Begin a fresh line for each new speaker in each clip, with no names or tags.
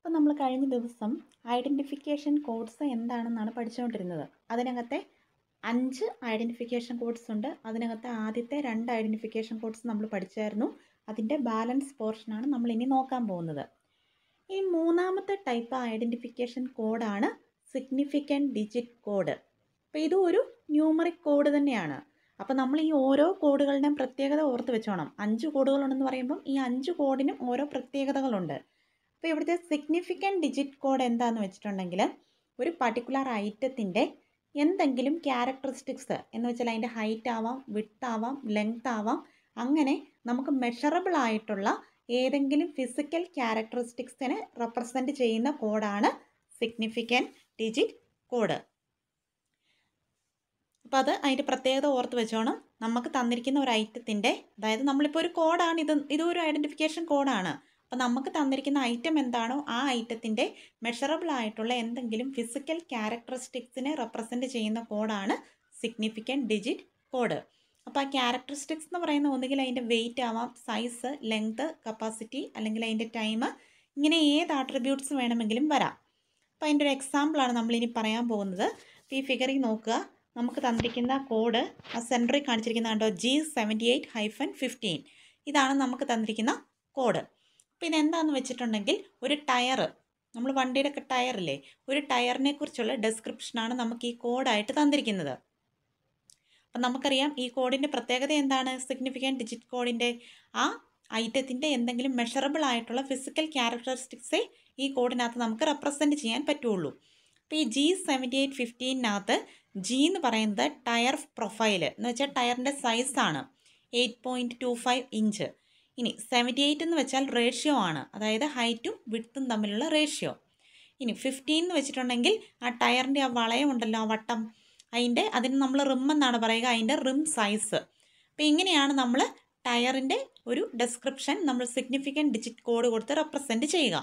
അപ്പോൾ നമ്മൾ കഴിഞ്ഞ ദിവസം ഐഡൻറ്റിഫിക്കേഷൻ കോഡ്സ് എന്താണെന്നാണ് പഠിച്ചുകൊണ്ടിരുന്നത് അതിനകത്തെ അഞ്ച് ഐഡൻറ്റിഫിക്കേഷൻ കോഡ്സ് ഉണ്ട് അതിനകത്തെ ആദ്യത്തെ രണ്ട് ഐഡൻറ്റിഫിക്കേഷൻ കോഡ്സ് നമ്മൾ പഠിച്ചായിരുന്നു അതിൻ്റെ ബാലൻസ് പോർഷനാണ് നമ്മൾ ഇനി നോക്കാൻ പോകുന്നത് ഈ മൂന്നാമത്തെ ടൈപ്പ് ഐഡൻറ്റിഫിക്കേഷൻ കോഡാണ് സിഗ്നിഫിക്കൻറ്റ് ഡിജിറ്റ് കോഡ് അപ്പോൾ ഇതും ഒരു ന്യൂമറിക് കോഡ് തന്നെയാണ് അപ്പോൾ നമ്മൾ ഈ ഓരോ കോഡുകളുടെയും പ്രത്യേകത ഓർത്ത് വെച്ചോണം അഞ്ച് കോഡുകളുണ്ടെന്ന് പറയുമ്പം ഈ അഞ്ച് കോഡിനും ഓരോ പ്രത്യേകതകളുണ്ട് അപ്പോൾ ഇവിടുത്തെ സിഗ്നിഫിക്കൻറ്റ് ഡിജിറ്റ് കോഡ് എന്താണെന്ന് വെച്ചിട്ടുണ്ടെങ്കിൽ ഒരു പർട്ടിക്കുലർ ഐറ്റത്തിൻ്റെ എന്തെങ്കിലും ക്യാരക്ടറിസ്റ്റിക്സ് എന്ന് വെച്ചാൽ അതിൻ്റെ ഹൈറ്റ് ആവാം വിട്ട് ആവാം ലെങ്ത് ആവാം അങ്ങനെ നമുക്ക് മെഷറബിൾ ആയിട്ടുള്ള ഏതെങ്കിലും ഫിസിക്കൽ ക്യാരക്ടറിസ്റ്റിക്സിനെ റെപ്രസെൻറ്റ് ചെയ്യുന്ന കോഡാണ് സിഗ്നിഫിക്കൻ്റ് ഡിജിറ്റ് കോഡ് അപ്പോൾ അത് അതിൻ്റെ പ്രത്യേകത ഓർത്ത് വെച്ചോണം നമുക്ക് തന്നിരിക്കുന്ന ഒരു ഐറ്റത്തിൻ്റെ അതായത് നമ്മളിപ്പോൾ ഒരു കോഡാണ് ഇത് ഇതൊരു ഐഡൻറ്റിഫിക്കേഷൻ കോഡാണ് അപ്പോൾ നമുക്ക് തന്നിരിക്കുന്ന ഐറ്റം എന്താണോ ആ ഐറ്റത്തിൻ്റെ മെഷറബിൾ ആയിട്ടുള്ള എന്തെങ്കിലും ഫിസിക്കൽ ക്യാരക്ടറിസ്റ്റിക്സിനെ റെപ്രസെൻ്റ് ചെയ്യുന്ന കോഡാണ് സിഗ്നിഫിക്കൻറ്റ് ഡിജിറ്റ് കോഡ് അപ്പോൾ ആ ക്യാരക്ടറിസ്റ്റിക്സ് എന്ന് പറയുന്ന ഒന്നുകിൽ അതിൻ്റെ വെയിറ്റ് ആവാം സൈസ് ലെങ്ത് കപ്പാസിറ്റി അല്ലെങ്കിൽ അതിൻ്റെ ടൈം ഇങ്ങനെ ഏത് ആട്രിബ്യൂട്ട്സ് വേണമെങ്കിലും വരാം അപ്പോൾ അതിൻ്റെ ഒരു എക്സാമ്പിളാണ് നമ്മളിനി പറയാൻ പോകുന്നത് അപ്പോൾ ഈ ഫിഗറിൽ നോക്കുക നമുക്ക് തന്നിരിക്കുന്ന കോഡ് ആ സെൻറ്ററിൽ കാണിച്ചിരിക്കുന്ന കണ്ടോ G seventy eight hyphen fifteen ഇതാണ് നമുക്ക് തന്നിരിക്കുന്ന കോഡ് പിന്നെ ഇതെന്താണെന്ന് വെച്ചിട്ടുണ്ടെങ്കിൽ ഒരു ടയർ നമ്മൾ ഒക്കെ ടയറില്ലേ ഒരു ടയറിനെ കുറിച്ചുള്ള ഡെസ്ക്രിപ്ഷനാണ് നമുക്ക് ഈ കോഡായിട്ട് തന്നിരിക്കുന്നത് അപ്പം നമുക്കറിയാം ഈ കോഡിൻ്റെ പ്രത്യേകത എന്താണ് സിഗ്നിഫിക്കൻ്റ് ഡിജിറ്റ് കോഡിൻ്റെ ആ ഐറ്റത്തിൻ്റെ എന്തെങ്കിലും മെഷറബിൾ ആയിട്ടുള്ള ഫിസിക്കൽ ക്യാരക്ടറിസ്റ്റിക്സേ ഈ കോഡിനകത്ത് നമുക്ക് റെപ്രസെൻറ്റ് ചെയ്യാൻ പറ്റുള്ളൂ അപ്പോൾ ഈ ജി സെവൻറ്റി എയ്റ്റ് ഫിഫ്റ്റീനകത്ത് ജി എന്ന് പറയുന്നത് ടയർ പ്രൊഫൈൽ എന്ന് വെച്ചാൽ ടയറിൻ്റെ സൈസാണ് eight point two five inch ഇനി സെവൻറ്റി എയ്റ്റ് എന്ന് വെച്ചാൽ റേഷ്യോ ആണ് അതായത് ഹൈറ്റും വിട്ടും തമ്മിലുള്ള റേഷ്യോ ഇനി ഫിഫ്റ്റീൻ എന്ന് വെച്ചിട്ടുണ്ടെങ്കിൽ ആ ടയറിൻ്റെ ആ വളയമുണ്ടല്ലോ ആ വട്ടം അതിൻ്റെ അതിന് നമ്മൾ റിം എന്നാണ് പറയുക അതിൻ്റെ റിം സൈസ് അപ്പോൾ ഇങ്ങനെയാണ് നമ്മൾ ടയറിൻ്റെ ഒരു ഡെസ്ക്രിപ്ഷൻ നമ്മൾ സിഗ്നിഫിക്കൻ്റ് ഡിജിറ്റ് കോഡ് കൊടുത്ത് റെപ്രസെൻ്റ് ചെയ്യുക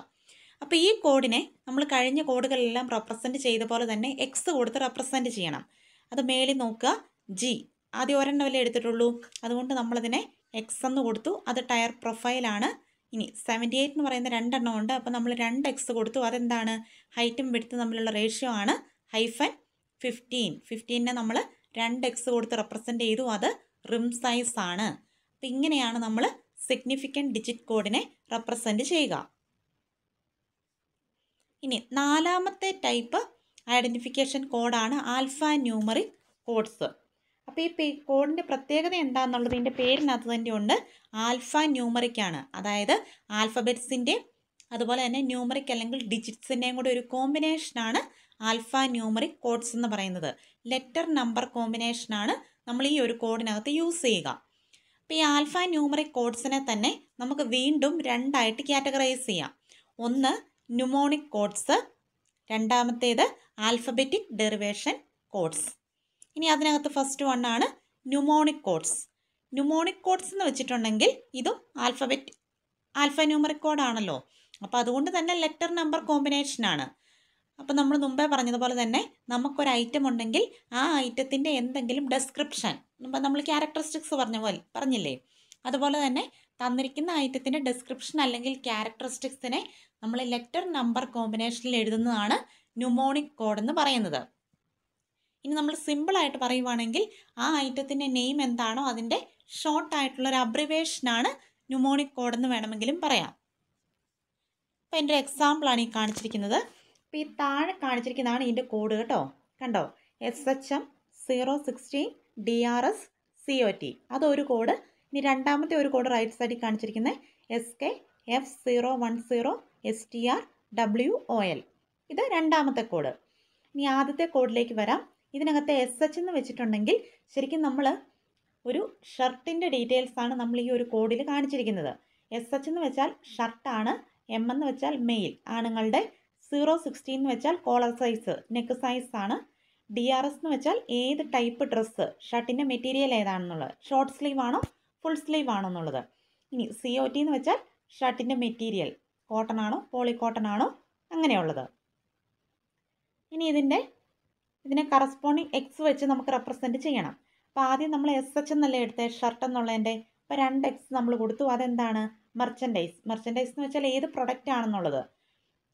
അപ്പോൾ ഈ കോഡിനെ നമ്മൾ കഴിഞ്ഞ കോഡുകളെല്ലാം റെപ്രസെൻറ്റ് ചെയ്ത പോലെ തന്നെ എക്സ് കൊടുത്ത് റെപ്രസെൻറ്റ് ചെയ്യണം അത് മേളിൽ നോക്കുക ജി ആദ്യം ഒരെണ്ണമല്ലേ എടുത്തിട്ടുള്ളൂ അതുകൊണ്ട് നമ്മളതിനെ എക്സ് എന്ന് കൊടുത്തു അത് ടയർ പ്രൊഫൈലാണ് ഇനി സെവൻറ്റി എയ്റ്റ് എന്ന് പറയുന്ന രണ്ടെണ്ണം ഉണ്ട് അപ്പോൾ നമ്മൾ രണ്ട് എക്സ് കൊടുത്തു അതെന്താണ് ഹൈറ്റും വിടുത്തും തമ്മിലുള്ള റേഷ്യോ ആണ് ഹൈഫൻ ഫിഫ്റ്റീൻ ഫിഫ്റ്റീനെ നമ്മൾ രണ്ട് എക്സ് കൊടുത്ത് റെപ്രസെൻ്റ് ചെയ്തു അത് റിം സൈസ് ആണ് അപ്പം ഇങ്ങനെയാണ് നമ്മൾ സിഗ്നിഫിക്കൻ്റ് ഡിജിറ്റ് കോഡിനെ റെപ്രസെൻ്റ് ചെയ്യുക ഇനി നാലാമത്തെ ടൈപ്പ് ഐഡൻറ്റിഫിക്കേഷൻ കോഡാണ് ആൽഫ ന്യൂമറിക് കോഡ്സ് അപ്പോൾ ഈ പേ കോഡിൻ്റെ പ്രത്യേകത എന്താണെന്നുള്ളത് ഇതിൻ്റെ പേരിനകത്ത് തന്നെയുണ്ട് ആൽഫ ന്യൂമറിക് ആണ് അതായത് ആൽഫബറ്റ്സിൻ്റെ അതുപോലെ തന്നെ ന്യൂമറിക് അല്ലെങ്കിൽ ഡിജിറ്റ്സിൻ്റെയും കൂടെ ഒരു കോമ്പിനേഷനാണ് ആൽഫ ന്യൂമറിക് കോഡ്സ് എന്ന് പറയുന്നത് ലെറ്റർ നമ്പർ കോമ്പിനേഷനാണ് നമ്മൾ ഈ ഒരു കോഡിനകത്ത് യൂസ് ചെയ്യുക അപ്പോൾ ഈ ആൽഫ ന്യൂമറിക് കോഡ്സിനെ തന്നെ നമുക്ക് വീണ്ടും രണ്ടായിട്ട് കാറ്റഗറൈസ് ചെയ്യാം ഒന്ന് ന്യൂമോണിക് കോഡ്സ് രണ്ടാമത്തേത് ആൽഫബറ്റിക് ഡെറിവേഷൻ കോഡ്സ് ഇനി അതിനകത്ത് ഫസ്റ്റ് വൺ ആണ് ന്യൂമോണിക് കോഡ്സ് ന്യൂമോണിക് കോഡ്സ് എന്ന് വെച്ചിട്ടുണ്ടെങ്കിൽ ഇതും ആൽഫബറ്റ് ആൽഫ ന്യൂമറിക് കോഡാണല്ലോ അപ്പോൾ അതുകൊണ്ട് തന്നെ ലെറ്റർ നമ്പർ കോമ്പിനേഷനാണ് അപ്പോൾ നമ്മൾ മുമ്പേ പറഞ്ഞതുപോലെ തന്നെ നമുക്കൊരു ഐറ്റം ഉണ്ടെങ്കിൽ ആ ഐറ്റത്തിൻ്റെ എന്തെങ്കിലും ഡെസ്ക്രിപ്ഷൻ നമ്മൾ ക്യാരക്ടറിസ്റ്റിക്സ് പറഞ്ഞ പോലെ പറഞ്ഞില്ലേ അതുപോലെ തന്നെ തന്നിരിക്കുന്ന ഐറ്റത്തിൻ്റെ ഡെസ്ക്രിപ്ഷൻ അല്ലെങ്കിൽ ക്യാരക്ടറിസ്റ്റിക്സിനെ നമ്മൾ ലെറ്റർ നമ്പർ കോമ്പിനേഷനിൽ എഴുതുന്നതാണ് ന്യൂമോണിക് കോഡ് എന്ന് പറയുന്നത് ഇനി നമ്മൾ സിമ്പിളായിട്ട് പറയുവാണെങ്കിൽ ആ ഐറ്റത്തിൻ്റെ നെയിം എന്താണോ അതിൻ്റെ ഷോർട്ടായിട്ടുള്ളൊരു അബ്രിവേഷനാണ് ന്യൂമോണിക് കോഡെന്ന് വേണമെങ്കിലും പറയാം അപ്പോൾ എൻ്റെ എക്സാമ്പിളാണ് ഈ കാണിച്ചിരിക്കുന്നത് അപ്പോൾ ഈ താഴെ കാണിച്ചിരിക്കുന്നതാണ് ഇതിൻ്റെ കോഡ് കേട്ടോ കണ്ടോ S H M zero sixteen D R S C O T അതൊരു കോഡ് ഇനി രണ്ടാമത്തെ ഒരു കോഡ് റൈറ്റ് സൈഡിൽ കാണിച്ചിരിക്കുന്നത് S K F zero one zero S T R W O L ഇത് രണ്ടാമത്തെ കോഡ് ഇനി ആദ്യത്തെ കോഡിലേക്ക് വരാം ഇതിനകത്ത് എസ് എച്ച് എന്ന് വെച്ചിട്ടുണ്ടെങ്കിൽ ശരിക്കും നമ്മൾ ഒരു ഷർട്ടിൻ്റെ ഡീറ്റെയിൽസ് ആണ് നമ്മൾ ഈ ഒരു കോഡിൽ കാണിച്ചിരിക്കുന്നത് എസ് എച്ച് എന്ന് വെച്ചാൽ ഷർട്ടാണ് എം എന്ന് വെച്ചാൽ മെയിൽ ആണുങ്ങളുടെ സീറോ സിക്സ്റ്റീൻ എന്ന് വെച്ചാൽ കോളർ സൈസ് നെക്ക് സൈസ് ആണ് ഡി ആർ എസ് എന്ന് വെച്ചാൽ ഏത് ടൈപ്പ് ഡ്രസ്സ് ഷർട്ടിൻ്റെ മെറ്റീരിയൽ ഏതാണെന്നുള്ളത് ഷോർട്ട് സ്ലീവ് ആണോ ഫുൾ സ്ലീവ് ആണോ എന്നുള്ളത് ഇനി സി ഒ ടി എന്ന് വെച്ചാൽ ഷർട്ടിൻ്റെ മെറ്റീരിയൽ കോട്ടൺ ആണോ പോളി കോട്ടൺ ആണോ അങ്ങനെയുള്ളത് ഇനി ഇതിൻ്റെ ഇതിനെ കറസ്പോണ്ടിങ് എക്സ് വെച്ച് നമുക്ക് റെപ്രസെൻറ്റ് ചെയ്യണം അപ്പോൾ ആദ്യം നമ്മൾ എസ് എച്ച് എന്നല്ലേ എടുത്തത് ഷർട്ട് എന്നുള്ളതിൻ്റെ അപ്പോൾ രണ്ട് എക്സ് നമ്മൾ കൊടുത്തു അതെന്താണ് മെർച്ചൻഡൈസ് മെർച്ചൻഡൈസ് എന്ന് വെച്ചാൽ ഏത് പ്രൊഡക്റ്റ് ആണെന്നുള്ളത്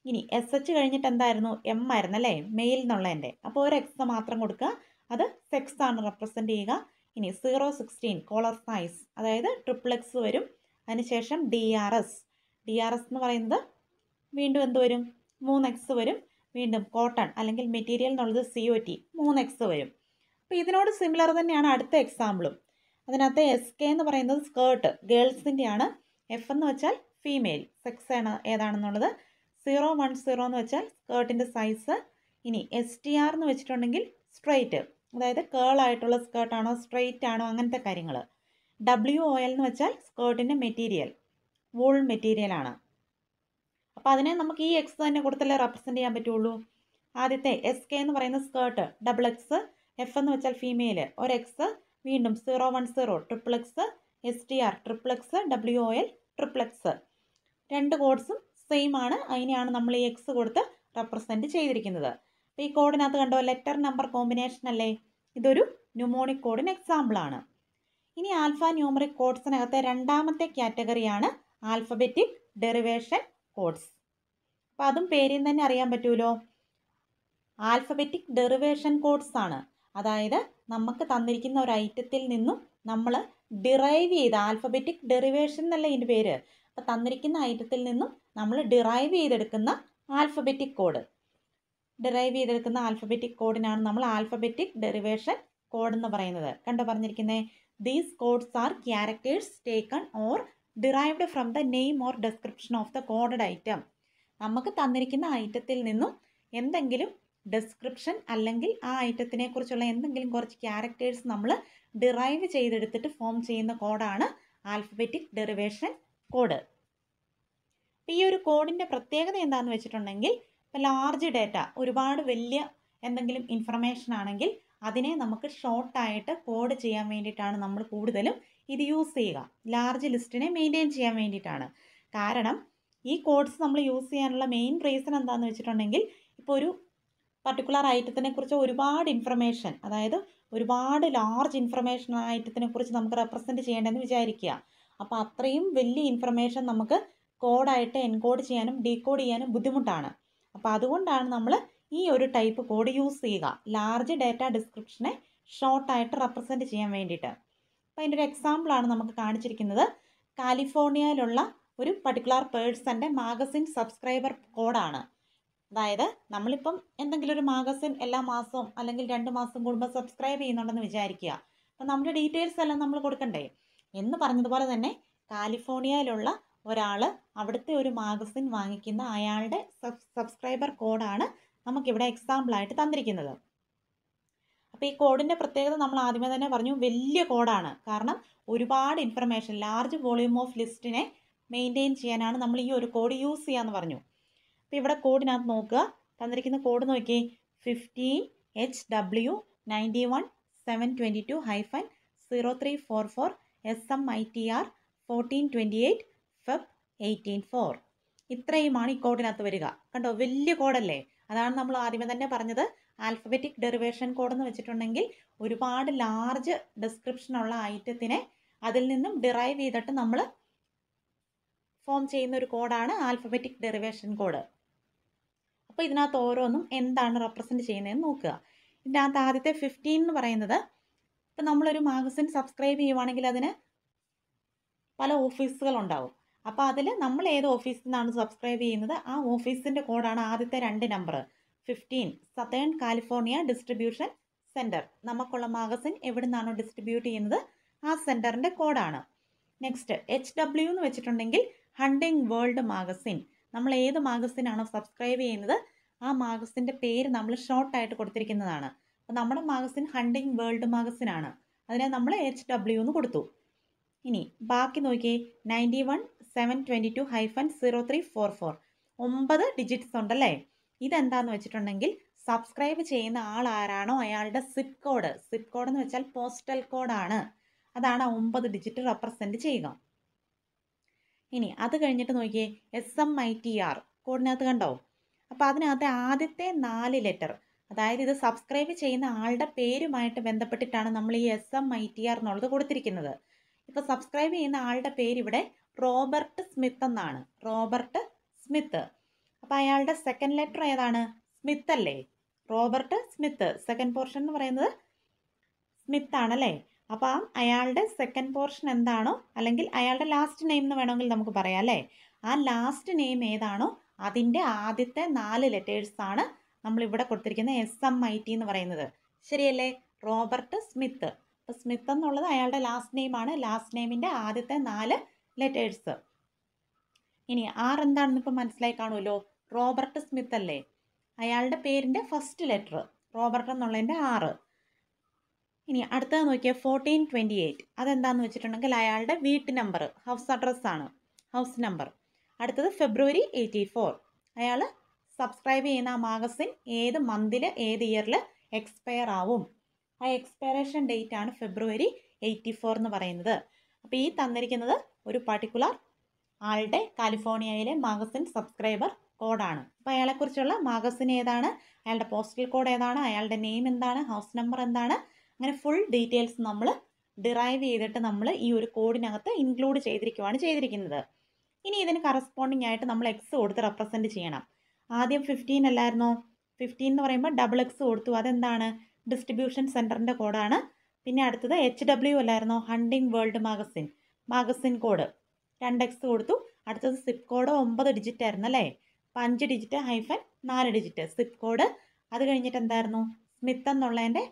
ഇനി എസ് എച്ച് കഴിഞ്ഞിട്ട് എന്തായിരുന്നു എം ആയിരുന്നു അല്ലേ മെയിൽ എന്നുള്ളതിൻ്റെ അപ്പോൾ ഒരു എക്സ് മാത്രം കൊടുക്കുക അത് സെക്സ് ആണ് റെപ്രസെൻ്റ് ചെയ്യുക ഇനി സീറോ സിക്സ്റ്റീൻ കോളർ സൈസ് അതായത് ട്രിപ്പിൾ എക്സ് വരും അതിനുശേഷം D R S D R S എന്ന് പറയുന്നത് വീണ്ടും എന്ത് വരും മൂന്ന് എക്സ് വരും വീണ്ടും കോട്ടൺ അല്ലെങ്കിൽ മെറ്റീരിയൽ എന്നുള്ളത് സി ഒ ടി മൂന്ന് എക്സ് വരും അപ്പോൾ ഇതിനോട് സിമിലർ തന്നെയാണ് അടുത്ത എക്സാമ്പിളും അതിനകത്ത് എസ് കെ എന്ന് പറയുന്നത് സ്കേർട്ട് ഗേൾസിൻ്റെയാണ് എഫ് എന്ന് വെച്ചാൽ ഫീമെയിൽ സെക്സ് ആണ് ഏതാണെന്നുള്ളത് സീറോ വൺ സീറോ എന്ന് വെച്ചാൽ സ്കേർട്ടിൻ്റെ സൈസ് ഇനി എസ് ടി ആർ എന്ന് വെച്ചിട്ടുണ്ടെങ്കിൽ സ്ട്രെയിറ്റ് അതായത് കേൾ ആയിട്ടുള്ള സ്കേർട്ടാണോ സ്ട്രെയിറ്റ് ആണോ അങ്ങനത്തെ കാര്യങ്ങൾ ഡബ്ല്യു ഒ എൽ എന്ന് വെച്ചാൽ സ്കേർട്ടിൻ്റെ മെറ്റീരിയൽ വൂൾ മെറ്റീരിയലാണ് അപ്പം അതിനെ നമുക്ക് ഈ എക്സ് തന്നെ കൊടുത്തല്ലേ റെപ്രസെൻ്റ് ചെയ്യാൻ പറ്റുള്ളൂ ആദ്യത്തെ എസ് കെ എന്ന് പറയുന്ന സ്കേർട്ട് ഡബിൾ എക്സ് എഫ് എന്ന് വെച്ചാൽ ഫീമെയിൽ ഒരു എക്സ് വീണ്ടും zero one zero triple X S T R triple X W O L triple X രണ്ട് കോഡ്സും സെയിം ആണ് അതിനെയാണ് നമ്മൾ ഈ എക്സ് കൊടുത്ത് റെപ്രസെൻറ്റ് ചെയ്തിരിക്കുന്നത് അപ്പോൾ ഈ കോഡിനകത്ത് കണ്ടോ ലെറ്റർ നമ്പർ കോമ്പിനേഷൻ അല്ലേ ഇതൊരു ന്യൂമോണിക് കോഡിന് എക്സാമ്പിളാണ് ഇനി ആൽഫ ന്യൂമറിക് കോഡ്സിനകത്തെ രണ്ടാമത്തെ കാറ്റഗറിയാണ് ആൽഫബറ്റിക് ഡെറിവേഷൻ കോഡ്സ് അപ്പം അതും പേരിൽ നിന്ന് തന്നെ അറിയാൻ പറ്റുമല്ലോ ആൽഫബറ്റിക് ഡെറിവേഷൻ കോഡ്സ് ആണ് അതായത് നമുക്ക് തന്നിരിക്കുന്ന ഒരു ഐറ്റത്തിൽ നിന്നും നമ്മൾ ഡിറൈവ് ചെയ്ത ആൽഫബറ്റിക് ഡെറിവേഷൻ എന്നല്ല ഇതിൻ്റെ പേര് അപ്പം തന്നിരിക്കുന്ന ഐറ്റത്തിൽ നിന്നും നമ്മൾ ഡിറൈവ് ചെയ്തെടുക്കുന്ന ആൽഫബറ്റിക് കോഡ് ഡിറൈവ് ചെയ്തെടുക്കുന്ന ആൽഫബറ്റിക് കോഡിനാണ് നമ്മൾ ആൽഫബറ്റിക് ഡെറിവേഷൻ കോഡ് എന്ന് പറയുന്നത് കണ്ടോ പറഞ്ഞിരിക്കുന്നത് these codes are characters taken or derived from the name or description of the coded item നമുക്ക് തന്നിരിക്കുന്ന ഐറ്റത്തിൽ നിന്നും എന്തെങ്കിലും ഡിസ്ക്രിപ്ഷൻ അല്ലെങ്കിൽ ആ ഐറ്റത്തിനെ കുറിച്ചുള്ള എന്തെങ്കിലും കുറച്ച് ക്യാരക്ടേഴ്സ് നമ്മൾ ഡിറൈവ് ചെയ്തെടുത്തിട്ട് ഫോം ചെയ്യുന്ന കോഡാണ് ആൽഫബറ്റിക് ഡെറിവേഷൻ കോഡ് ഈ ഒരു കോഡിൻ്റെ പ്രത്യേകത എന്താണെന്ന് വെച്ചിട്ടുണ്ടെങ്കിൽ ഇപ്പോൾ ലാർജ് ഡേറ്റ ഒരുപാട് വലിയ എന്തെങ്കിലും ഇൻഫർമേഷൻ ആണെങ്കിൽ അതിനെ നമുക്ക് ഷോർട്ടായിട്ട് കോഡ് ചെയ്യാൻ വേണ്ടിയിട്ടാണ് നമ്മൾ കൂടുതലും ഇത് യൂസ് ചെയ്യുക ലാർജ് ലിസ്റ്റിനെ മെയിൻറ്റെയിൻ ചെയ്യാൻ വേണ്ടിയിട്ടാണ് കാരണം ഈ കോഡ്സ് നമ്മൾ യൂസ് ചെയ്യാനുള്ള മെയിൻ റീസൺ എന്താണെന്ന് വെച്ചിട്ടുണ്ടെങ്കിൽ ഇപ്പോൾ ഒരു പർട്ടിക്കുലർ ഐറ്റത്തിനെ കുറിച്ച് ഒരുപാട് ഇൻഫർമേഷൻ അതായത് ഒരുപാട് ലാർജ് ഇൻഫർമേഷൻ ഐറ്റത്തിനെ കുറിച്ച് നമുക്ക് റെപ്രസെൻറ്റ് ചെയ്യേണ്ടതെന്ന് വിചാരിക്കുക അപ്പോൾ അത്രയും വലിയ ഇൻഫർമേഷൻ നമുക്ക് കോഡായിട്ട് എൻകോഡ് ചെയ്യാനും ഡീകോഡ് ചെയ്യാനും ബുദ്ധിമുട്ടാണ് അപ്പോൾ അതുകൊണ്ടാണ് നമ്മൾ ഈ ഒരു ടൈപ്പ് കോഡ് യൂസ് ചെയ്യുക ലാർജ് ഡേറ്റ ഡിസ്ക്രിപ്ഷനെ ഷോർട്ടായിട്ട് റെപ്രസെൻറ്റ് ചെയ്യാൻ വേണ്ടിയിട്ട് അപ്പോൾ അതിൻ്റെ ഒരു എക്സാമ്പിളാണ് നമുക്ക് കാണിച്ചിരിക്കുന്നത് കാലിഫോർണിയയിലുള്ള ഒരു പർട്ടിക്കുലർ പേഴ്സൻ്റെ മാഗസിൻ സബ്സ്ക്രൈബർ കോഡാണ് അതായത് നമ്മളിപ്പം എന്തെങ്കിലും ഒരു മാഗസിൻ എല്ലാ മാസവും അല്ലെങ്കിൽ രണ്ട് മാസം കൂടുമ്പോൾ സബ്സ്ക്രൈബ് ചെയ്യുന്നുണ്ടെന്ന് വിചാരിക്കുക അപ്പം നമ്മുടെ ഡീറ്റെയിൽസ് എല്ലാം നമ്മൾ കൊടുക്കണ്ടേ എന്ന് പറഞ്ഞതുപോലെ തന്നെ കാലിഫോർണിയയിലുള്ള ഒരാൾ അവിടുത്തെ ഒരു മാഗസിൻ വാങ്ങിക്കുന്ന അയാളുടെ സബ്സ്ക്രൈബർ കോഡാണ് നമുക്കിവിടെ എക്സാമ്പിളായിട്ട് തന്നിരിക്കുന്നത് അപ്പോൾ ഈ കോഡിൻ്റെ പ്രത്യേകത നമ്മൾ ആദ്യമേ തന്നെ പറഞ്ഞു വലിയ കോഡാണ് കാരണം ഒരുപാട് ഇൻഫർമേഷൻ ലാർജ് വോളിയൂം ഓഫ് ലിസ്റ്റിനെ മെയിൻറ്റെയിൻ ചെയ്യാനാണ് നമ്മൾ ഈ ഒരു കോഡ് യൂസ് ചെയ്യാമെന്ന് പറഞ്ഞു അപ്പോൾ ഇവിടെ കോഡിനകത്ത് നോക്കുക തന്നിരിക്കുന്ന കോഡ് നോക്കി fifteen H W ninety one seven twenty two hyphen zero three four four S M I T R fourteen twenty eight Feb eighteen four ഇത്രയുമാണ് ഈ കോഡിനകത്ത് വരിക കണ്ടോ വലിയ കോഡല്ലേ അതാണ് നമ്മൾ ആദ്യമേ തന്നെ പറഞ്ഞത് ആൽഫബറ്റിക് ഡെറിവേഷൻ കോഡ് എന്ന് വെച്ചിട്ടുണ്ടെങ്കിൽ ഒരുപാട് ലാർജ് ഡിസ്ക്രിപ്ഷനുള്ള ഐറ്റത്തിനെ അതിൽ നിന്നും ഡിറൈവ് ചെയ്തിട്ട് നമ്മൾ ഫോം ചെയ്യുന്ന ഒരു കോഡാണ് ആൽഫബറ്റിക് ഡെറിവേഷൻ കോഡ് അപ്പോൾ ഇതിനകത്ത് ഓരോന്നും എന്താണ് റെപ്രസെൻറ്റ് ചെയ്യുന്നതെന്ന് നോക്കുക അകത്ത് ആദ്യത്തെ ഫിഫ്റ്റീൻ എന്ന് പറയുന്നത് ഇപ്പം നമ്മളൊരു മാഗസിൻ സബ്സ്ക്രൈബ് ചെയ്യുവാണെങ്കിൽ അതിന് പല ഓഫീസുകളുണ്ടാവും അപ്പോൾ അതിൽ നമ്മൾ ഏത് ഓഫീസിൽ നിന്നാണ് സബ്സ്ക്രൈബ് ചെയ്യുന്നത് ആ ഓഫീസിൻ്റെ കോഡാണ് ആദ്യത്തെ രണ്ട് number fifteen southern California distribution centre നമുക്കുള്ള മാഗസിൻ എവിടെ നിന്നാണോ ഡിസ്ട്രിബ്യൂട്ട് ചെയ്യുന്നത് ആ സെൻറ്ററിൻ്റെ കോഡാണ് നെക്സ്റ്റ് എച്ച് ഡബ്ല്യു എന്ന് വെച്ചിട്ടുണ്ടെങ്കിൽ ഹണ്ടിങ് വേൾഡ് മാഗസിൻ നമ്മൾ ഏത് മാഗസിനാണോ സബ്സ്ക്രൈബ് ചെയ്യുന്നത് ആ മാഗസിൻ്റെ പേര് നമ്മൾ ഷോർട്ടായിട്ട് കൊടുത്തിരിക്കുന്നതാണ് അപ്പോൾ നമ്മുടെ മാഗസിൻ ഹണ്ടിങ് വേൾഡ് മാഗസിനാണ് അതിനെ നമ്മൾ എച്ച് ഡബ്ല്യു എന്ന് കൊടുത്തു ഇനി ബാക്കി നോക്കിയേ ninety one seven twenty two hyphen zero three four four ഒമ്പത് ഡിജിറ്റ്സ് ഉണ്ടല്ലേ ഇതെന്താന്ന് വെച്ചിട്ടുണ്ടെങ്കിൽ സബ്സ്ക്രൈബ് ചെയ്യുന്ന ആൾ ആരാണോ അയാളുടെ സിപ്പ് കോഡ് സിപ്പ് കോഡ് എന്ന് വെച്ചാൽ പോസ്റ്റൽ കോഡാണ് അതാണ് ഒമ്പത് ഡിജിറ്റ് റെപ്രസെൻറ്റ് ചെയ്യുക ഇനി അത് കഴിഞ്ഞിട്ട് നോക്കിയേ S M I T R കോഡിനകത്ത് കണ്ടോ അപ്പോൾ അതിനകത്തെ ആദ്യത്തെ നാല് ലെറ്റർ അതായത് ഇത് സബ്സ്ക്രൈബ് ചെയ്യുന്ന ആളുടെ പേരുമായിട്ട് ബന്ധപ്പെട്ടിട്ടാണ് നമ്മൾ ഈ S M I T R എന്നുള്ളത് കൊടുത്തിരിക്കുന്നത് ഇപ്പോൾ സബ്സ്ക്രൈബ് ചെയ്യുന്ന ആളുടെ പേര് ഇവിടെ റോബർട്ട് സ്മിത്ത് എന്നാണ് റോബർട്ട് സ്മിത്ത് അപ്പോൾ അയാളുടെ സെക്കൻഡ് ലെറ്റർ ഏതാണ് സ്മിത്ത് അല്ലേ റോബർട്ട് സ്മിത്ത് സെക്കൻഡ് പോർഷൻ എന്ന് പറയുന്നത് സ്മിത്ത് ആണല്ലേ അപ്പോൾ ആ അയാളുടെ സെക്കൻഡ് പോർഷൻ എന്താണോ അല്ലെങ്കിൽ അയാളുടെ ലാസ്റ്റ് നെയിം എന്ന് വേണമെങ്കിൽ നമുക്ക് പറയാം അല്ലേ ആ ലാസ്റ്റ് നെയിം ഏതാണോ അതിൻ്റെ ആദ്യത്തെ നാല് ലെറ്റേഴ്സാണ് നമ്മളിവിടെ കൊടുത്തിരിക്കുന്ന എസ് എം ഐ ടി എന്ന് പറയുന്നത് ശരിയല്ലേ റോബർട്ട് സ്മിത്ത് അപ്പോൾ സ്മിത്ത് എന്നുള്ളത് അയാളുടെ ലാസ്റ്റ് നെയിമാണ് ലാസ്റ്റ് നെയിമിൻ്റെ ആദ്യത്തെ നാല് ലെറ്റേഴ്സ് ഇനി ആർ എന്താണെന്ന് ഇപ്പോൾ മനസ്സിലായി കാണുമല്ലോ റോബർട്ട് സ്മിത്ത് അല്ലേ അയാളുടെ പേരിൻ്റെ ഫസ്റ്റ് ലെറ്റർ റോബർട്ട് എന്നുള്ളതിൻ്റെ ആറ് ഇനി അടുത്തത് നോക്കിയാൽ ഫോർട്ടീൻ ട്വൻറ്റി എയ്റ്റ് അതെന്താന്ന് വെച്ചിട്ടുണ്ടെങ്കിൽ അയാളുടെ വീട്ടു നമ്പർ ഹൗസ് അഡ്രസ്സാണ് ഹൗസ് നമ്പർ അടുത്തത് ഫെബ്രുവരി എയ്റ്റി ഫോർ അയാൾ സബ്സ്ക്രൈബ് ചെയ്യുന്ന ആ മാഗസിൻ ഏത് മന്തിൽ ഏത് ഇയറിൽ എക്സ്പയർ ആവും ആ എക്സ്പയറേഷൻ ഡേറ്റ് ആണ് ഫെബ്രുവരി എയ്റ്റി ഫോർ എന്ന് പറയുന്നത് അപ്പോൾ ഈ തന്നിരിക്കുന്നത് ഒരു പർട്ടിക്കുലർ ആളുടെ കാലിഫോർണിയയിലെ മാഗസിൻ സബ്സ്ക്രൈബർ കോഡാണ് അപ്പോൾ അയാളെക്കുറിച്ചുള്ള മാഗസിൻ ഏതാണ് അയാളുടെ പോസ്റ്റൽ കോഡ് ഏതാണ് അയാളുടെ നെയിം എന്താണ് ഹൗസ് നമ്പർ എന്താണ് അങ്ങനെ ഫുൾ ഡീറ്റെയിൽസ് നമ്മൾ ഡിറൈവ് ചെയ്തിട്ട് നമ്മൾ ഈ ഒരു കോഡിനകത്ത് ഇൻക്ലൂഡ് ചെയ്തിരിക്കുവാണ് ചെയ്തിരിക്കുന്നത് ഇനി ഇതിന് കറസ്പോണ്ടിങ് ആയിട്ട് നമ്മൾ എക്സ് കൊടുത്ത് റെപ്രസെൻറ്റ് ചെയ്യണം ആദ്യം ഫിഫ്റ്റീൻ അല്ലായിരുന്നോ ഫിഫ്റ്റീൻ എന്ന് പറയുമ്പോൾ ഡബിൾ എക്സ് കൊടുത്തു അതെന്താണ് ഡിസ്ട്രിബ്യൂഷൻ സെൻറ്ററിൻ്റെ കോഡാണ് പിന്നെ അടുത്തത് എച്ച് ഡബ്ല്യു അല്ലായിരുന്നോ hunting world magazine magazine code രണ്ട് എക്സ് കൊടുത്തു അടുത്തത് സിപ്പ് കോഡ് ഒമ്പത് ഡിജിറ്റ് ആയിരുന്നു അല്ലേ അപ്പം അഞ്ച് ഡിജിറ്റ് ഹൈഫൻ നാല് ഡിജിറ്റ് സിപ്പ് കോഡ് അത് കഴിഞ്ഞിട്ട് എന്തായിരുന്നു സ്മിത്ത് എന്നുള്ളതിൻ്റെ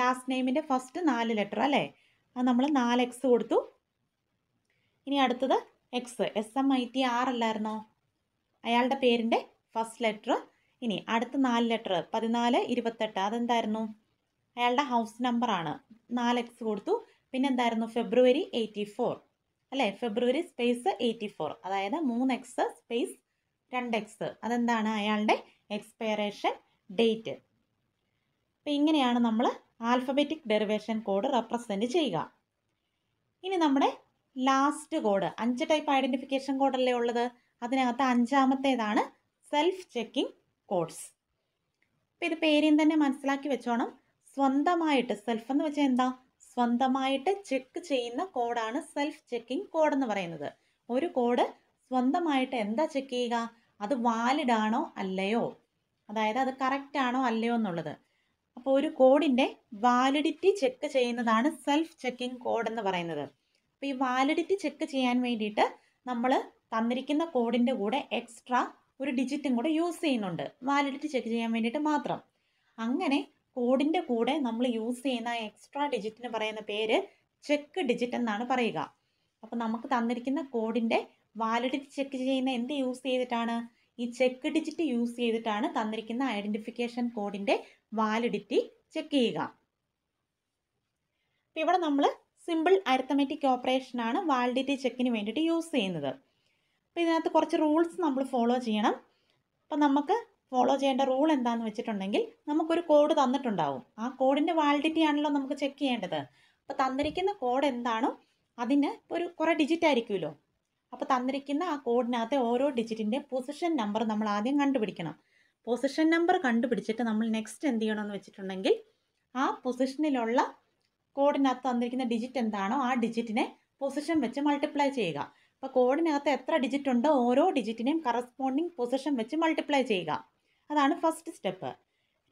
ലാസ്റ്റ് നെയിമിൻ്റെ ഫസ്റ്റ് നാല് ലെറ്റർ അല്ലേ അത് നമ്മൾ നാല് എക്സ് കൊടുത്തു ഇനി അടുത്തത് X S M I T R അല്ലായിരുന്നോ അയാളുടെ പേരിൻ്റെ ഫസ്റ്റ് ലെറ്റർ ഇനി അടുത്ത നാല് ലെറ്റർ പതിനാല് ഇരുപത്തെട്ട് അതെന്തായിരുന്നു അയാളുടെ ഹൗസ് നമ്പറാണ് നാല് എക്സ് കൊടുത്തു പിന്നെ എന്തായിരുന്നു ഫെബ്രുവരി എയ്റ്റി ഫോർ അല്ലേ ഫെബ്രുവരി സ്പേസ് എയ്റ്റി ഫോർ അതായത് മൂന്ന് എക്സ് സ്പേസ് രണ്ട് എക്സ് അതെന്താണ് അയാളുടെ എക്സ്പയറേഷൻ ഡേറ്റ് അപ്പോൾ ഇങ്ങനെയാണ് നമ്മൾ ആൽഫബറ്റിക് ഡെറിവേഷൻ കോഡ് റെപ്രസെൻറ്റ് ചെയ്യുക ഇനി നമ്മുടെ ലാസ്റ്റ് കോഡ് അഞ്ച് ടൈപ്പ് ഐഡൻറ്റിഫിക്കേഷൻ കോഡല്ലേ ഉള്ളത് അതിനകത്ത് അഞ്ചാമത്തേതാണ് സെൽഫ് ചെക്കിംഗ് കോഡ്സ് അപ്പോൾ ഇത് പേരെയും തന്നെ മനസ്സിലാക്കി വെച്ചോണം സ്വന്തമായിട്ട് സെൽഫ് എന്ന് വെച്ചാൽ എന്താ സ്വന്തമായിട്ട് ചെക്ക് ചെയ്യുന്ന കോഡാണ് സെൽഫ് ചെക്കിംഗ് കോഡ് എന്ന് പറയുന്നത് ഒരു കോഡ് സ്വന്തമായിട്ട് എന്താ ചെക്ക് ചെയ്യുക അത് വാലിഡ് ആണോ അല്ലയോ അതായത് അത് കറക്റ്റ് ആണോ അല്ലയോ എന്നുള്ളത് അപ്പോൾ ഒരു കോഡിൻ്റെ വാലിഡിറ്റി ചെക്ക് ചെയ്യുന്നതാണ് സെൽഫ് ചെക്കിംഗ് കോഡ് എന്ന് പറയുന്നത് അപ്പോൾ ഈ വാലിഡിറ്റി ചെക്ക് ചെയ്യാൻ വേണ്ടിയിട്ട് നമ്മൾ തന്നിരിക്കുന്ന കോഡിൻ്റെ കൂടെ എക്സ്ട്രാ ഒരു ഡിജിറ്റും കൂടെ യൂസ് ചെയ്യുന്നുണ്ട് വാലിഡിറ്റി ചെക്ക് ചെയ്യാൻ വേണ്ടിയിട്ട് മാത്രം അങ്ങനെ കോഡിൻ്റെ കൂടെ നമ്മൾ യൂസ് ചെയ്യുന്ന എക്സ്ട്രാ ഡിജിറ്റിന് പറയുന്ന പേര് ചെക്ക് ഡിജിറ്റ് എന്നാണ് പറയുക അപ്പോൾ നമുക്ക് തന്നിരിക്കുന്ന കോഡിൻ്റെ വാലിഡിറ്റി ചെക്ക് ചെയ്യുന്ന എന്ത് യൂസ് ചെയ്തിട്ടാണ് ഈ ചെക്ക് ഡിജിറ്റ് യൂസ് ചെയ്തിട്ടാണ് തന്നിരിക്കുന്ന ഐഡൻറ്റിഫിക്കേഷൻ കോഡിൻ്റെ വാലിഡിറ്റി ചെക്ക് ചെയ്യുക അപ്പോൾ ഇവിടെ നമ്മൾ സിമ്പിൾ അരിത്തമെറ്റിക് ഓപ്പറേഷനാണ് വാലിഡിറ്റി ചെക്കിന് വേണ്ടിയിട്ട് യൂസ് ചെയ്യുന്നത് അപ്പോൾ ഇതിനകത്ത് കുറച്ച് റൂൾസ് നമ്മൾ ഫോളോ ചെയ്യണം അപ്പം നമുക്ക് ഫോളോ ചെയ്യേണ്ട റൂൾ എന്താണെന്ന് വെച്ചിട്ടുണ്ടെങ്കിൽ നമുക്കൊരു കോഡ് തന്നിട്ടുണ്ടാവും ആ കോഡിൻ്റെ വാലിഡിറ്റി ആണല്ലോ നമുക്ക് ചെക്ക് ചെയ്യേണ്ടത് അപ്പോൾ തന്നിരിക്കുന്ന കോഡ് എന്താണോ അതിന് ഒരു കുറേ ഡിജിറ്റ് ആയിരിക്കുമല്ലോ അപ്പോൾ തന്നിരിക്കുന്ന ആ കോഡിനകത്തെ ഓരോ ഡിജിറ്റിൻ്റെ പൊസിഷൻ നമ്പർ നമ്മൾ ആദ്യം കണ്ടുപിടിക്കണം പൊസിഷൻ നമ്പർ കണ്ടുപിടിച്ചിട്ട് നമ്മൾ നെക്സ്റ്റ് എന്ത് ചെയ്യണമെന്ന് വെച്ചിട്ടുണ്ടെങ്കിൽ ആ പൊസിഷനിലുള്ള കോഡിനകത്ത് തന്നിരിക്കുന്ന ഡിജിറ്റ് എന്താണോ ആ ഡിജിറ്റിനെ പൊസിഷൻ വെച്ച് മൾട്ടിപ്ലൈ ചെയ്യുക അപ്പോൾ കോഡിനകത്ത് എത്ര ഡിജിറ്റ് ഉണ്ടോ ഓരോ ഡിജിറ്റിനെയും കറസ്പോണ്ടിങ് പൊസിഷൻ വെച്ച് മൾട്ടിപ്ലൈ ചെയ്യുക അതാണ് ഫസ്റ്റ് സ്റ്റെപ്പ്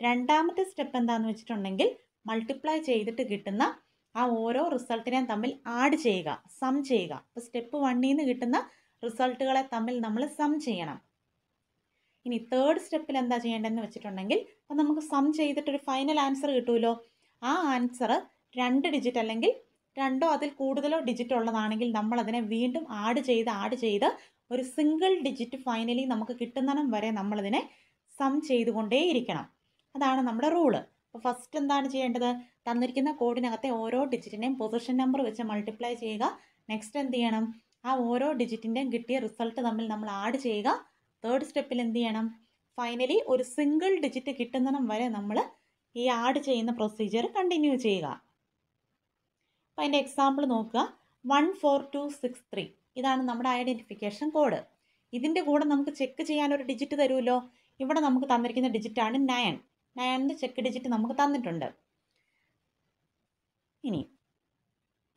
രണ്ടാമത്തെ സ്റ്റെപ്പ് എന്താണെന്ന് വെച്ചിട്ടുണ്ടെങ്കിൽ മൾട്ടിപ്ലൈ ചെയ്തിട്ട് കിട്ടുന്ന ആ ഓരോ റിസൾട്ടിനെയും തമ്മിൽ ആഡ് ചെയ്യുക സം ചെയ്യുക അപ്പോൾ സ്റ്റെപ്പ് വണ്ണിൽ നിന്ന് കിട്ടുന്ന റിസൾട്ടുകളെ തമ്മിൽ നമ്മൾ സം ചെയ്യണം ഇനി തേർഡ് സ്റ്റെപ്പിൽ എന്താ ചെയ്യേണ്ടതെന്ന് വെച്ചിട്ടുണ്ടെങ്കിൽ അപ്പം നമുക്ക് സം ചെയ്തിട്ടൊരു ഫൈനൽ ആൻസർ കിട്ടുമല്ലോ ആ ആൻസർ രണ്ട് ഡിജിറ്റ് അല്ലെങ്കിൽ രണ്ടോ അതിൽ കൂടുതലോ ഡിജിറ്റ് ഉള്ളതാണെങ്കിൽ നമ്മൾ അതിനെ വീണ്ടും ആഡ് ചെയ്ത് ആഡ് ചെയ്ത് ഒരു സിംഗിൾ ഡിജിറ്റ് ഫൈനലി നമുക്ക് കിട്ടുന്നിടം വരെ നമ്മളതിനെ സം ചെയ്തുകൊണ്ടേയിരിക്കണം അതാണ് നമ്മുടെ റൂള് അപ്പോൾ ഫസ്റ്റ് എന്താണ് ചെയ്യേണ്ടത് തന്നിരിക്കുന്ന കോഡിനകത്തെ ഓരോ ഡിജിറ്റിൻ്റെയും പൊസിഷൻ നമ്പർ വെച്ച് മൾട്ടിപ്ലൈ ചെയ്യുക നെക്സ്റ്റ് എന്ത് ചെയ്യണം ആ ഓരോ ഡിജിറ്റിൻ്റെയും കിട്ടിയ റിസൾട്ട് തമ്മിൽ നമ്മൾ ആഡ് ചെയ്യുക തേർഡ് സ്റ്റെപ്പിൽ എന്ത് ചെയ്യണം ഫൈനലി ഒരു സിംഗിൾ ഡിജിറ്റ് കിട്ടുന്നിടം വരെ നമ്മൾ ഈ ആഡ് ചെയ്യുന്ന പ്രൊസീജിയർ കണ്ടിന്യൂ ചെയ്യുക അപ്പം അതിൻ്റെ എക്സാമ്പിൾ നോക്കുക one four two six three ഇതാണ് നമ്മുടെ ഐഡൻറ്റിഫിക്കേഷൻ കോഡ് ഇതിൻ്റെ കൂടെ നമുക്ക് ചെക്ക് ചെയ്യാൻ ഒരു ഡിജിറ്റ് തരുമല്ലോ ഇവിടെ നമുക്ക് തന്നിരിക്കുന്ന ഡിജിറ്റാണ് നയൻ നയൻ്റെ ചെക്ക് ഡിജിറ്റ് നമുക്ക് തന്നിട്ടുണ്ട് ഇനി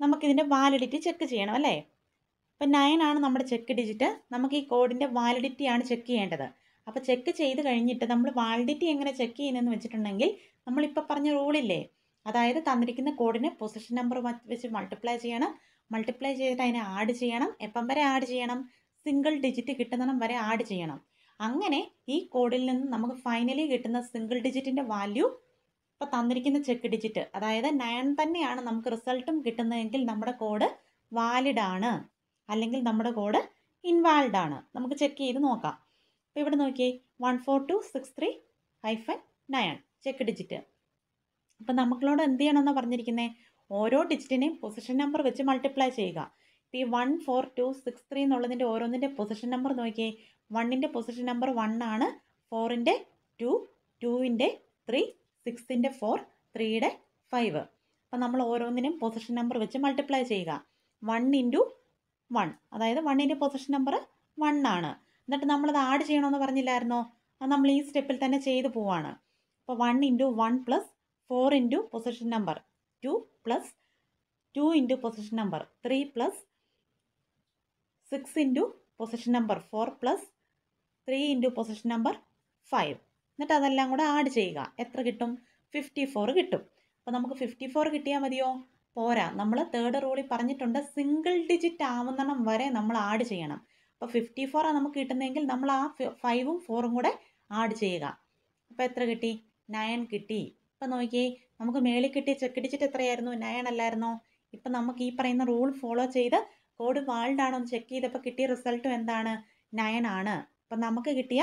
നമുക്കിതിൻ്റെ വാലിഡിറ്റി ചെക്ക് ചെയ്യണം അല്ലേ അപ്പം ആണ് നമ്മുടെ ചെക്ക് ഡിജിറ്റ് നമുക്ക് ഈ കോഡിൻ്റെ വാലിഡിറ്റിയാണ് ചെക്ക് ചെയ്യേണ്ടത് അപ്പോൾ ചെക്ക് ചെയ്ത് കഴിഞ്ഞിട്ട് നമ്മൾ വാലിഡിറ്റി എങ്ങനെ ചെക്ക് ചെയ്യുന്നതെന്ന് വെച്ചിട്ടുണ്ടെങ്കിൽ നമ്മളിപ്പോൾ പറഞ്ഞ റൂളില്ലേ അതായത് തന്നിരിക്കുന്ന കോഡിനെ പൊസിഷൻ നമ്പർ വെച്ച് മൾട്ടിപ്ലൈ ചെയ്യണം മൾട്ടിപ്ലൈ ചെയ്തിട്ട് അതിനെ ആഡ് ചെയ്യണം എപ്പം വരെ ആഡ് ചെയ്യണം സിംഗിൾ ഡിജിറ്റ് കിട്ടുന്നിടം വരെ ആഡ് ചെയ്യണം അങ്ങനെ ഈ കോഡിൽ നിന്ന് നമുക്ക് ഫൈനലി കിട്ടുന്ന സിംഗിൾ ഡിജിറ്റിൻ്റെ വാല്യൂ ഇപ്പോൾ തന്നിരിക്കുന്ന ചെക്ക് ഡിജിറ്റ് അതായത് നയൻ തന്നെയാണ് നമുക്ക് റിസൾട്ടും കിട്ടുന്നതെങ്കിൽ നമ്മുടെ കോഡ് വാലിഡാണ് അല്ലെങ്കിൽ നമ്മുടെ കോഡ് ഇൻവാൽഡ് ആണ് നമുക്ക് ചെക്ക് ചെയ്ത് നോക്കാം അപ്പോൾ ഇവിടെ നോക്കിയേ one four two six three hyphen nine check digit അപ്പം നമ്മളോട് എന്ത് ചെയ്യണമെന്നാണ് പറഞ്ഞിരിക്കുന്നത് ഓരോ ഡിജിറ്റിനെയും പൊസിഷൻ നമ്പർ വെച്ച് മൾട്ടിപ്ലൈ ചെയ്യുക ഇപ്പോൾ ഈ one four two six three എന്നുള്ളതിൻ്റെ ഓരോന്നിൻ്റെ പൊസിഷൻ നമ്പർ നോക്കിയേ വണ്ണിൻ്റെ പൊസിഷൻ നമ്പർ വൺ ആണ് ഫോറിൻ്റെ ടു ടുവിൻ്റെ ത്രീ സിക്സിൻ്റെ ഫോർ ത്രീയുടെ ഫൈവ് അപ്പം നമ്മൾ ഓരോന്നിനും പൊസിഷൻ നമ്പർ വെച്ച് മൾട്ടിപ്ലൈ ചെയ്യുക വൺ ഇൻറ്റു വൺ അതായത് വണ്ണിൻ്റെ പൊസിഷൻ നമ്പർ വൺ ആണ് എന്നിട്ട് നമ്മളത് ആഡ് ചെയ്യണമെന്ന് പറഞ്ഞില്ലായിരുന്നോ അത് നമ്മൾ ഈ സ്റ്റെപ്പിൽ തന്നെ ചെയ്തു പോവാണ് അപ്പോൾ one into one plus four into position number two plus two into position number three plus six into position number four plus three into position number five എന്നിട്ട് അതെല്ലാം കൂടെ ആഡ് ചെയ്യുക എത്ര കിട്ടും ഫിഫ്റ്റി ഫോർ കിട്ടും അപ്പോൾ നമുക്ക് ഫിഫ്റ്റി ഫോർ കിട്ടിയാൽ മതിയോ പോരാ നമ്മൾ തേർഡ് റൂളിൽ പറഞ്ഞിട്ടുണ്ട് സിംഗിൾ ഡിജിറ്റ് ആവുന്നെണ്ണം വരെ നമ്മൾ ആഡ് ചെയ്യണം അപ്പോൾ ഫിഫ്റ്റി ഫോറാണ് നമുക്ക് കിട്ടുന്നതെങ്കിൽ നമ്മൾ ആ ഫൈവും ഫോറും കൂടെ ആഡ് ചെയ്യുക അപ്പോൾ എത്ര കിട്ടി നയൻ കിട്ടി ഇപ്പം നോക്കിയേ നമുക്ക് മേളിൽ കിട്ടിയ ചെക്ക് ഡിജിറ്റ് എത്രയായിരുന്നു നയൻ അല്ലായിരുന്നോ ഇപ്പം നമുക്ക് ഈ പറയുന്ന റൂൾ ഫോളോ ചെയ്ത് കോഡ് വാൾഡ് ആണോ ചെക്ക് ചെയ്തപ്പോൾ കിട്ടിയ റിസൾട്ടും എന്താണ് നയൻ ആണ് അപ്പം നമുക്ക് കിട്ടിയ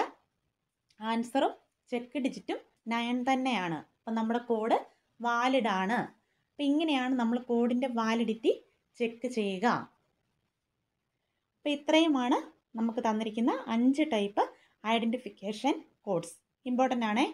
ആൻസറും ചെക്ക് ഡിജിറ്റും നയൻ തന്നെയാണ് അപ്പം നമ്മുടെ കോഡ് വാലിഡാണ് ആണ് അപ്പം ഇങ്ങനെയാണ് നമ്മൾ കോഡിൻ്റെ വാലിഡിറ്റി ചെക്ക് ചെയ്യുക അപ്പോൾ ഇത്രയുമാണ് നമുക്ക് തന്നിരിക്കുന്ന അഞ്ച് ടൈപ്പ് ഐഡൻറ്റിഫിക്കേഷൻ കോഡ്സ് ഇമ്പോർട്ടൻ്റ് ആണേ